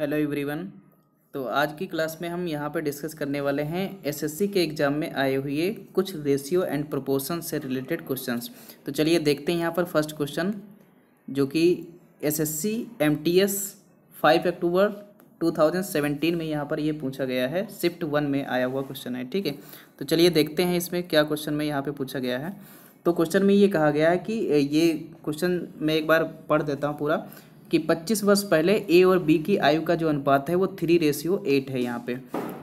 hello everyone तो आज की क्लास में हम यहाँ पर डिस्कस करने वाले हैं एसएससी के एग्ज़ाम में आए हुए कुछ रेशियो एंड प्रोपोर्शन से रिलेटेड क्वेश्चंस तो चलिए देखते हैं यहाँ पर फर्स्ट क्वेश्चन जो कि एसएससी एमटीएस एस अक्टूबर 2017 में यहाँ पर ये पूछा गया है शिफ्ट वन में आया हुआ क्वेश्चन है ठीक है तो चलिए देखते हैं इसमें क्या क्वेश्चन में यहाँ पर पूछा गया है तो क्वेश्चन में ये कहा गया है कि ये क्वेश्चन मैं एक बार पढ़ देता हूँ पूरा कि 25 वर्ष पहले ए और बी की आयु का जो अनुपात है वो थ्री रेशियो एट है यहाँ पे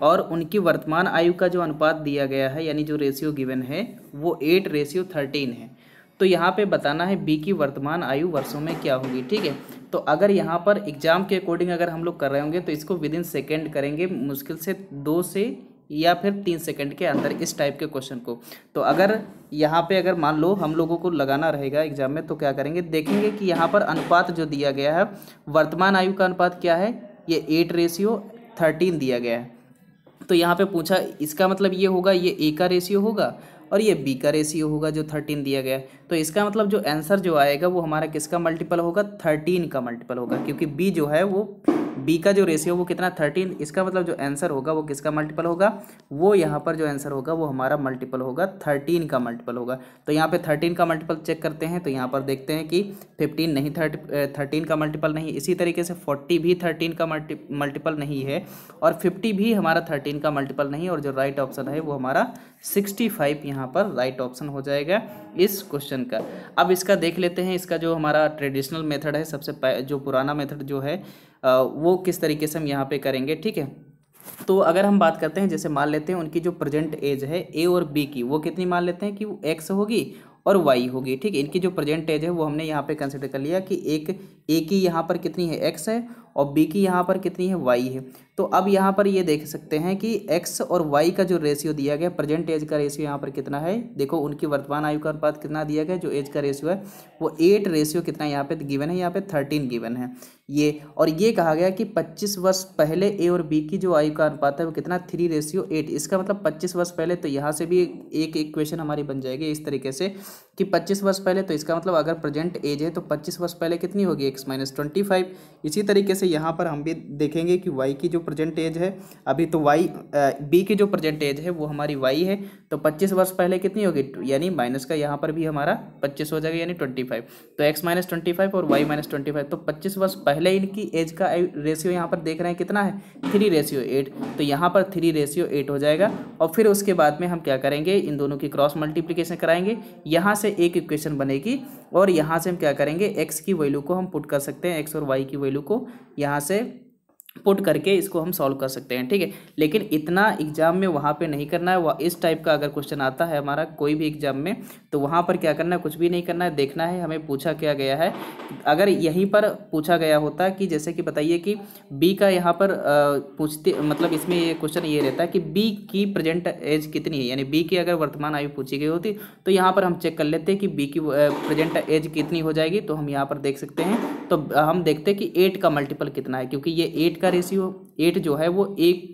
और उनकी वर्तमान आयु का जो अनुपात दिया गया है यानी जो रेशियो गिवन है वो एट रेशियो थर्टीन है तो यहाँ पे बताना है बी की वर्तमान आयु वर्षों में क्या होगी ठीक है तो अगर यहाँ पर एग्ज़ाम के अकॉर्डिंग अगर हम लोग कर रहे होंगे तो इसको विद इन सेकेंड करेंगे मुश्किल से दो से या फिर तीन सेकंड के अंदर इस टाइप के क्वेश्चन को तो अगर यहाँ पे अगर मान लो हम लोगों को लगाना रहेगा एग्जाम में तो क्या करेंगे देखेंगे कि यहाँ पर अनुपात जो दिया गया है वर्तमान आयु का अनुपात क्या है ये एट रेशियो थर्टीन दिया गया है तो यहाँ पे पूछा इसका मतलब ये होगा ये ए का रेशियो होगा और ये बी का रेशियो होगा जो थर्टीन दिया गया है तो इसका मतलब जो आंसर जो आएगा वो हमारा किसका मल्टीपल होगा थर्टीन का मल्टीपल होगा क्योंकि बी जो है वो बी का जो रेशियो वो कितना थर्टीन इसका मतलब जो आंसर होगा वो किसका मल्टीपल होगा वो यहाँ पर जो आंसर होगा वो हमारा मल्टीपल होगा थर्टीन का मल्टीपल होगा तो यहाँ पे थर्टीन का मल्टीपल चेक करते हैं तो यहाँ पर देखते हैं कि फिफ्टीन नहीं थर्ट थर्टीन eh, का मल्टीपल नहीं इसी तरीके से फोर्टी भी थर्टीन का मल्टीपल नहीं है और फिफ्टी भी हमारा थर्टीन का मल्टीपल नहीं और जो राइट ऑप्शन है वो हमारा सिक्सटी फाइव यहाँ पर राइट ऑप्शन हो जाएगा इस क्वेश्चन का अब इसका देख लेते हैं इसका जो हमारा ट्रेडिशनल मेथड है सबसे जो पुराना मेथड जो है वो किस तरीके से हम यहाँ पे करेंगे ठीक है तो अगर हम बात करते हैं जैसे मान लेते हैं उनकी जो प्रेजेंट एज है ए और बी की वो कितनी मान लेते हैं कि वो एक्स होगी और वाई होगी ठीक है इनकी जो प्रेजेंट एज है वो हमने यहाँ पे कंसिडर कर लिया कि एक ए की यहाँ पर कितनी है एक्स है और बी की यहाँ पर कितनी है वाई है तो अब यहाँ पर ये देख सकते हैं कि एक्स और वाई का जो रेशियो दिया गया प्रेजेंट एज का रेशियो यहाँ पर कितना है देखो उनकी वर्तमान आयु का अनुपात कितना दिया गया जो एज का रेशियो है वो एट रेशियो कितना यहाँ पे गिवन है यहाँ पे थर्टीन गिवन है ये और ये कहा गया कि पच्चीस वर्ष पहले ए और बी की जो आयु का अनुपात है वो कितना थ्री रेशियो एट इसका मतलब पच्चीस वर्ष पहले तो यहाँ से भी एक एक क्वेश्चन हमारी बन जाएगी इस तरीके से कि 25 वर्ष पहले तो इसका मतलब अगर प्रेजेंट एज है तो 25 वर्ष पहले कितनी होगी एक्स माइनस ट्वेंटी फाइव इसी तरीके से यहाँ पर हम भी देखेंगे कि वाई की जो प्रेजेंट एज है अभी तो वाई बी की जो प्रेजेंट एज है वो हमारी वाई है तो पच्चीस वर्ष पहले कितनी होगी यानी माइनस का यहाँ पर भी हमारा पच्चीस हो जाएगा यानी ट्वेंटी फाइव तो एक्स माइनस ट्वेंटी फाइव और वाई माइनस ट्वेंटी फाइव तो पच्चीस वर्ष पहले इनकी एज का रेशियो यहाँ पर देख रहे हैं कितना है थ्री रेशियो एट तो यहाँ पर थ्री रेशियो एट हो जाएगा और फिर उसके बाद में हम क्या करेंगे इन दोनों की क्रॉस मल्टीप्लीकेशन कराएंगे यहाँ से एक इक्वेशन बनेगी और यहाँ से हम क्या करेंगे एक्स की वैल्यू को हम पुट कर सकते हैं एक्स और वाई की वैल्यू को यहाँ से पुट करके इसको हम सॉल्व कर सकते हैं ठीक है लेकिन इतना एग्जाम में वहाँ पे नहीं करना है वह इस टाइप का अगर क्वेश्चन आता है हमारा कोई भी एग्जाम में तो वहाँ पर क्या करना है कुछ भी नहीं करना है देखना है हमें पूछा क्या गया है अगर यहीं पर पूछा गया होता कि जैसे कि बताइए कि बी का यहाँ पर पूछते मतलब इसमें ये क्वेश्चन ये रहता है कि बी की प्रेजेंट एज कितनी है यानी बी की अगर वर्तमान आयु पूछी गई होती तो यहाँ पर हम चेक कर लेते हैं कि बी की प्रजेंट एज कितनी हो जाएगी तो हम यहाँ पर देख सकते हैं तो हम देखते हैं कि एट का मल्टीपल कितना है क्योंकि ये एट का रेशियो एट जो है वो एक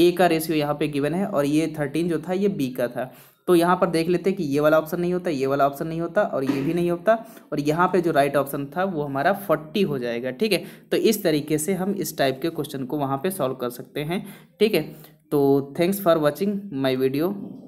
ए का रेशियो यहाँ पे गिवन है और ये थर्टीन जो था ये बी का था तो यहाँ पर देख लेते हैं कि ये वाला ऑप्शन नहीं होता ये वाला ऑप्शन नहीं होता और ये भी नहीं होता और यहाँ पे जो राइट ऑप्शन था वो हमारा फोर्टी हो जाएगा ठीक है तो इस तरीके से हम इस टाइप के क्वेश्चन को वहाँ पे सॉल्व कर सकते हैं ठीक है तो thanks for watching my video